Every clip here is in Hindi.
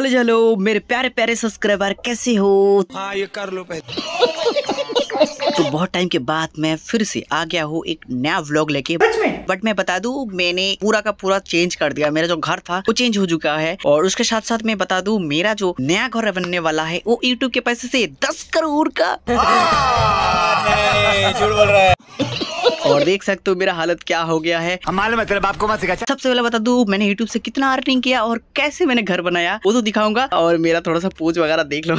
हेलो हेलो मेरे प्यारे प्यारे सब्सक्राइबर कैसे हो हाँ ये कर लो पहले तो बहुत टाइम के बाद मैं फिर से आ गया हूँ एक नया व्लॉग लेके बट मैं बता दू मैंने पूरा का पूरा चेंज कर दिया मेरा जो घर था वो चेंज हो चुका है और उसके साथ साथ मैं बता दू मेरा जो नया घर बनने वाला है वो यूट्यूब के पैसे से दस करोड़ का आ, हाँ, नहीं, बोल रहा है और देख सकते हो मेरा हालत क्या हो गया है तेरे बाप को सबसे पहले बता दू मैंने यूट्यूब से कितना अर्निंग किया और कैसे मैंने घर बनाया वो तो दिखाऊंगा और मेरा थोड़ा सा पोज वगैरह देख लो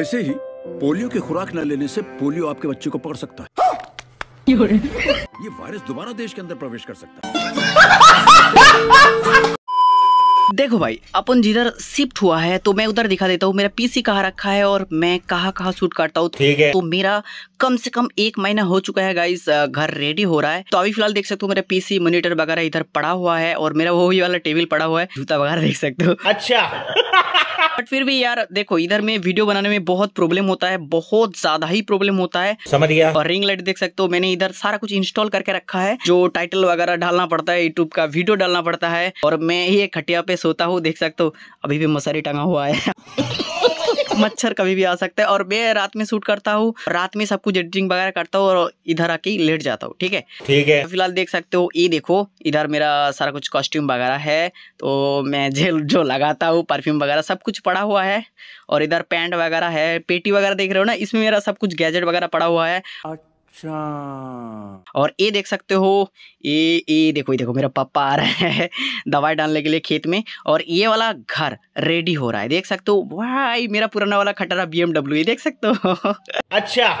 ऐसे ही पोलियो की खुराक न लेने से पोलियो आपके बच्चे को पकड़ सकता है ये वायरस दोबारा देश के अंदर प्रवेश कर सकता है देखो भाई अपन जिधर शिफ्ट हुआ है तो मैं उधर दिखा देता हूँ मेरा पीसी कहाँ रखा है और मैं कहाँ कहाँ शूट करता हूँ तो मेरा कम से कम एक महीना हो चुका है गाइस घर रेडी हो रहा है तो अभी फिलहाल देख सकते हो मेरा पीसी मॉनिटर वगैरह इधर पड़ा हुआ है और मेरा वो वाला टेबल पड़ा हुआ है जूता वगैरह देख सकते हो अच्छा बट फिर भी यार देखो इधर में वीडियो बनाने में बहुत प्रॉब्लम होता है बहुत ज्यादा ही प्रॉब्लम होता है समझ गया और रिंग लाइट देख सकते हो मैंने इधर सारा कुछ इंस्टॉल करके रखा है जो टाइटल वगैरह डालना पड़ता है यूट्यूब का वीडियो डालना पड़ता है और मैं ही एक खटिया पे सोता हूँ देख सकते हो अभी भी मसारी टंगा हुआ है मच्छर कभी भी आ सकता है और मैं रात में शूट करता हूँ रात में सब कुछ एडिटिंग वगैरह करता हूँ और इधर आके लेट जाता हूँ ठीक है ठीक है फिलहाल देख सकते हो ये देखो इधर मेरा सारा कुछ कॉस्ट्यूम वगैरह है तो मैं जेल जो लगाता हूँ परफ्यूम वगैरह सब कुछ पड़ा हुआ है और इधर पैंट वगैरह है पेटी वगैरह देख रहे हो ना इसमें मेरा सब कुछ गैजेट वगैरह पड़ा हुआ है और अच्छा और ये देख सकते हो ये ये देखो ये देखो मेरा पापा आ रहा है दवाई डालने के लिए खेत में और ये वाला घर रेडी हो रहा है देख सकते हो भाई मेरा पुराना वाला खटरा बी ये देख सकते हो अच्छा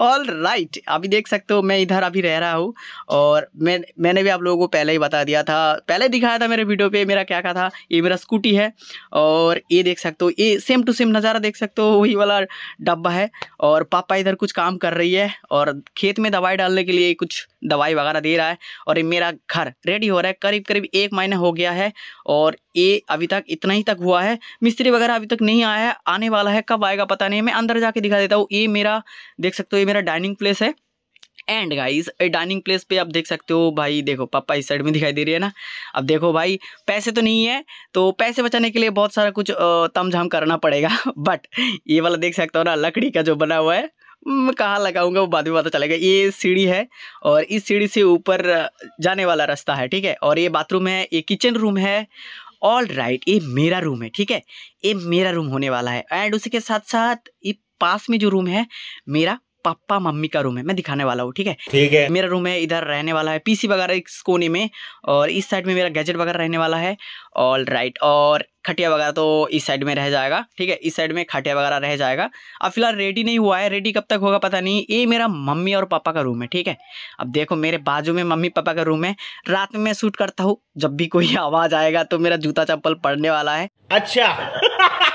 ऑल राइट अभी देख सकते हो मैं इधर अभी रह रहा हूँ और मैं मैंने भी आप लोगों को पहले ही बता दिया था पहले दिखाया था मेरे वीडियो पे मेरा क्या कहा था ये मेरा स्कूटी है और ये देख सकते हो ये सेम टू सेम नज़ारा देख सकते हो वही वाला डब्बा है और पापा इधर कुछ काम कर रही है और खेत में दवाई डालने के लिए कुछ दवाई वगैरह दे रहा है और ये मेरा घर रेडी हो रहा है करीब करीब एक महीना हो गया है और ये अभी तक इतना ही तक हुआ है मिस्त्री वगैरह अभी तक नहीं आया है आने वाला है कब आएगा पता नहीं मैं अंदर जाके दिखा देता हूँ ये मेरा देख सकते हो ये मेरा डाइनिंग प्लेस है एंड गाइस डाइनिंग प्लेस पे आप देख सकते हो भाई देखो पापा इस साइड में दिखाई दे रही है ना अब देखो भाई पैसे तो नहीं है तो पैसे बचाने के लिए बहुत सारा कुछ तमझाम करना पड़ेगा बट ये वाला देख सकते हो ना लकड़ी का जो बना हुआ है मैं कहाँ लगाऊंगा वो बाद में पता चलेगा ये सीढ़ी है और इस सीढ़ी से ऊपर जाने वाला रास्ता है ठीक है और ये बाथरूम है ये किचन रूम है ऑल राइट right, ये मेरा रूम है ठीक है ये मेरा रूम होने वाला है एंड उसी के साथ साथ ये पास में जो रूम है मेरा पापा मम्मी का रूम है मैं दिखाने वाला हूँ ठीक है ठीक है मेरा रूम है इधर रहने वाला है पीसी वगैरह इस कोने में और इस साइड में मेरा गैजेट वगैरह रहने वाला है ऑल राइट और खटिया वगैरह तो इस साइड में रह जाएगा ठीक है इस साइड में खटिया वगैरह रह जाएगा अब फिलहाल रेडी नहीं हुआ है रेडी कब तक होगा पता नहीं ये मेरा मम्मी और पापा का रूम है ठीक है अब देखो मेरे बाजू में मम्मी पापा का रूम है रात में मैं शूट करता हूँ जब भी कोई आवाज़ आएगा तो मेरा जूता चप्पल पड़ने वाला है अच्छा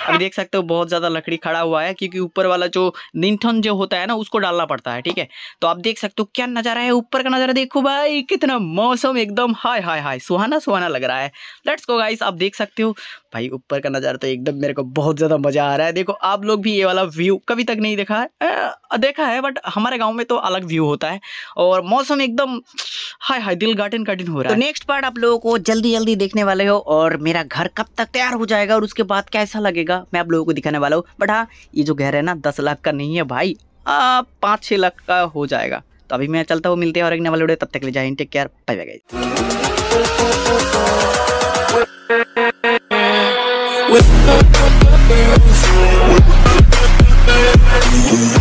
अब देख सकते हो बहुत ज़्यादा लकड़ी खड़ा हुआ है क्योंकि ऊपर वाला जो निंठन जो होता है ना उसको डालना पड़ता है ठीक है तो आप देख सकते हो क्या नज़ारा है ऊपर का नज़ारा देखो भाई कितना मौसम एकदम हाय हाय हाय सुहाना सुहाना लग रहा है लेट्स गो गाइस आप देख सकते हो भाई ऊपर का नज़ारा तो एकदम मेरे को बहुत ज़्यादा मज़ा आ रहा है देखो आप लोग भी ये वाला व्यू कभी तक नहीं देखा है देखा है बट हमारे गाँव में तो अलग व्यू होता है और मौसम एकदम हाय हाय दिल गार्टन गार्डन हो रहा तो है नेक्स्ट पार्ट आप लोगों को जल्दी जल्दी देखने वाले हो और मेरा घर कब तक तैयार हो जाएगा और उसके बाद कैसा अच्छा लगेगा मैं आप लोगों को दिखाने वाला हूँ बट हाँ ये जो घर है ना दस लाख का नहीं है भाई पाँच छः लाख का हो जाएगा तो अभी मैं चलता हूँ मिलते हैं और एक वाले तब तक ले जाए टेक केयर बाय बाय